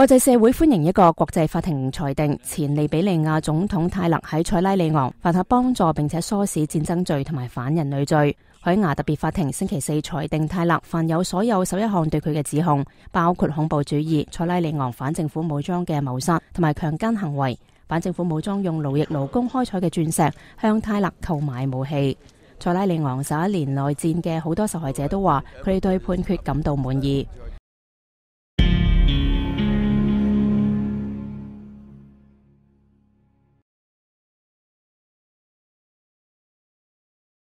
国际社会欢迎一个国际法庭裁定，前利比利亚总统泰勒喺塞拉利昂犯下帮助并且唆使战争罪同埋反人类罪。海牙特别法庭星期四裁定泰勒犯有所有十一项对佢嘅指控，包括恐怖主义、塞拉利昂反政府武装嘅谋杀同埋强奸行为。反政府武装用劳役劳工开采嘅钻石向泰勒购买武器。塞拉利昂十一年内战嘅好多受害者都话佢哋对判决感到满意。